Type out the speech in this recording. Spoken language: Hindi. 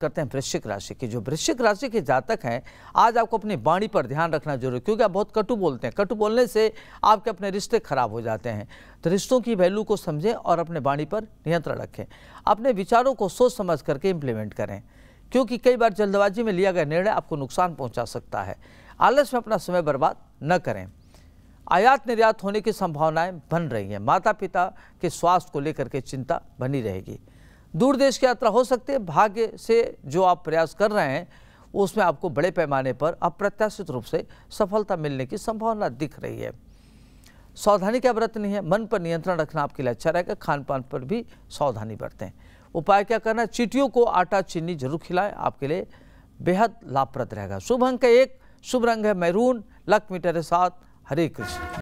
करते हैं वृश्चिक राशि की जो वृश्चिक राशि के जातक हैं आज आपको अपनी वाणी पर ध्यान रखना जरूरी क्योंकि आप बहुत कटु बोलते हैं कटु बोलने से आपके अपने रिश्ते खराब हो जाते हैं तो रिश्तों की वैल्यू को समझें और अपने वाणी पर नियंत्रण रखें अपने विचारों को सोच समझ करके इम्प्लीमेंट करें क्योंकि कई बार जल्दबाजी में लिया गया निर्णय आपको नुकसान पहुँचा सकता है आलस में अपना समय बर्बाद न करें आयात निर्यात होने की संभावनाएँ बन रही हैं माता पिता के स्वास्थ्य को लेकर के चिंता बनी रहेगी दूर देश की यात्रा हो सकती है भाग्य से जो आप प्रयास कर रहे हैं उसमें आपको बड़े पैमाने पर अप्रत्याशित रूप से सफलता मिलने की संभावना दिख रही है सावधानी क्या बरतनी है मन पर नियंत्रण रखना आपके लिए अच्छा रहेगा खान पान पर भी सावधानी बरतें उपाय क्या करना चीटियों को आटा चीनी जरूर खिलाएं आपके लिए बेहद लाभप्रद रहेगा शुभ अंक एक शुभ रंग है मैरून लक मीटर है साथ हरे कृष्ण